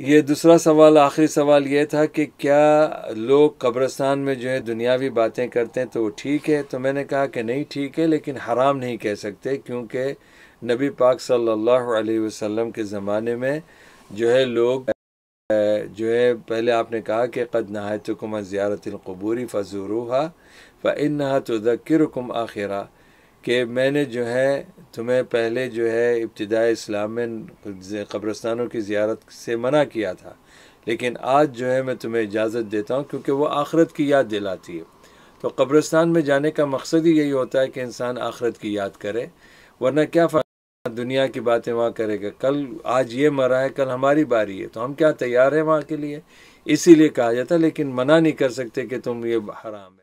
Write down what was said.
ये दूसरा सवाल आखिरी सवाल ये था कि क्या लोग कब्रस्तान में जो है दुनियावी बातें करते हैं तो वो ठीक है तो मैंने कहा कि नहीं ठीक है लेकिन हराम नहीं कह सकते क्योंकि नबी पाक सल्लल्लाहु अलैहि वसल्लम के ज़माने में जो है लोग जो है पहले आपने कहा कि कद नहायतुम ज़्यारतलकबूरी फ़जूरूहा फ़ नहा तो आखिरा कि मैंने जो है तुम्हें पहले जो है इब्तदा इस्लाम में कब्रस्तानों की ज़्यारत से मना किया था लेकिन आज जो है मैं तुम्हें इजाज़त देता हूँ क्योंकि वह आखरत की याद दिलाती है तो कब्रस्तान में जाने का मकसद ही यही होता है कि इंसान आखरत की याद करे वरना क्या फ़ायदा दुनिया की बातें वहाँ करेगा कल आज ये मरा है कल हमारी बारी है तो हम क्या तैयार हैं वहाँ के लिए इसीलिए कहा जाता है लेकिन मना नहीं कर सकते कि तुम ये हराम